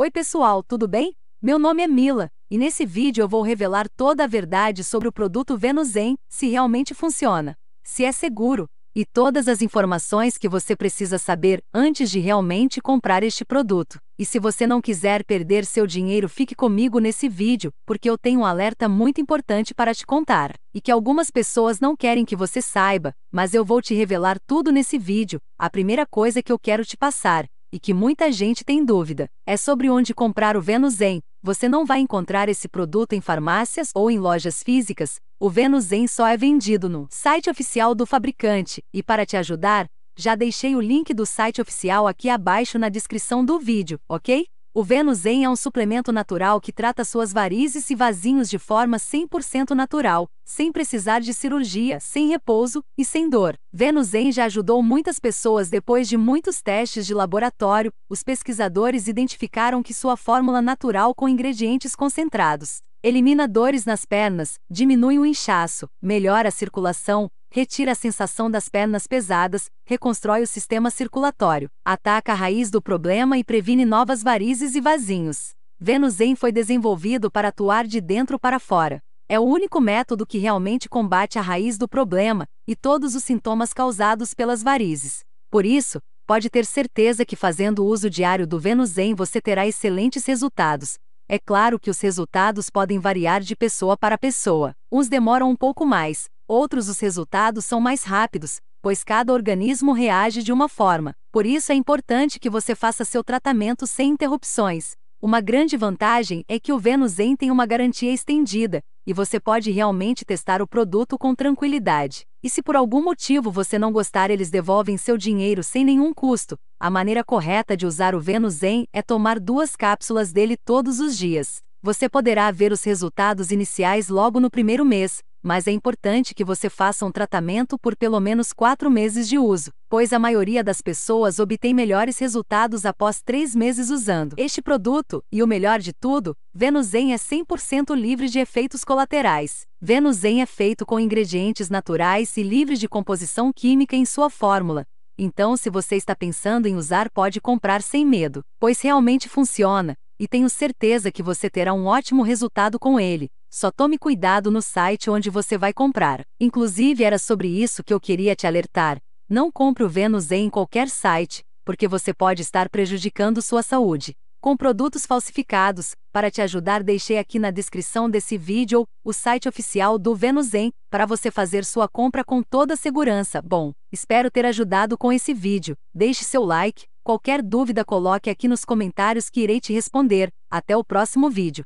Oi pessoal, tudo bem? Meu nome é Mila, e nesse vídeo eu vou revelar toda a verdade sobre o produto Venusen, se realmente funciona, se é seguro, e todas as informações que você precisa saber antes de realmente comprar este produto. E se você não quiser perder seu dinheiro, fique comigo nesse vídeo, porque eu tenho um alerta muito importante para te contar, e que algumas pessoas não querem que você saiba, mas eu vou te revelar tudo nesse vídeo. A primeira coisa que eu quero te passar e que muita gente tem dúvida, é sobre onde comprar o Venusen. Você não vai encontrar esse produto em farmácias ou em lojas físicas, o Venusen só é vendido no site oficial do fabricante, e para te ajudar, já deixei o link do site oficial aqui abaixo na descrição do vídeo, ok? O Venus Zen é um suplemento natural que trata suas varizes e vasinhos de forma 100% natural, sem precisar de cirurgia, sem repouso e sem dor. Venus Zen já ajudou muitas pessoas depois de muitos testes de laboratório. Os pesquisadores identificaram que sua fórmula natural com ingredientes concentrados elimina dores nas pernas, diminui o inchaço, melhora a circulação, retira a sensação das pernas pesadas, reconstrói o sistema circulatório, ataca a raiz do problema e previne novas varizes e vasinhos. Venusen foi desenvolvido para atuar de dentro para fora. É o único método que realmente combate a raiz do problema e todos os sintomas causados pelas varizes. Por isso, pode ter certeza que fazendo uso diário do Venusen você terá excelentes resultados. É claro que os resultados podem variar de pessoa para pessoa. Uns demoram um pouco mais, outros os resultados são mais rápidos, pois cada organismo reage de uma forma. Por isso é importante que você faça seu tratamento sem interrupções. Uma grande vantagem é que o Venus Venusen tem uma garantia estendida, e você pode realmente testar o produto com tranquilidade. E se por algum motivo você não gostar, eles devolvem seu dinheiro sem nenhum custo. A maneira correta de usar o Venus Venusen é tomar duas cápsulas dele todos os dias. Você poderá ver os resultados iniciais logo no primeiro mês, mas é importante que você faça um tratamento por pelo menos 4 meses de uso, pois a maioria das pessoas obtém melhores resultados após 3 meses usando este produto, e o melhor de tudo, Venusen é 100% livre de efeitos colaterais. Venusen é feito com ingredientes naturais e livre de composição química em sua fórmula. Então, se você está pensando em usar, pode comprar sem medo, pois realmente funciona, e tenho certeza que você terá um ótimo resultado com ele. Só tome cuidado no site onde você vai comprar. Inclusive, era sobre isso que eu queria te alertar. Não compre o Vênus em qualquer site, porque você pode estar prejudicando sua saúde. Com produtos falsificados, para te ajudar, deixei aqui na descrição desse vídeo o site oficial do Venusen para você fazer sua compra com toda segurança. Bom, espero ter ajudado com esse vídeo. Deixe seu like, qualquer dúvida coloque aqui nos comentários que irei te responder. Até o próximo vídeo.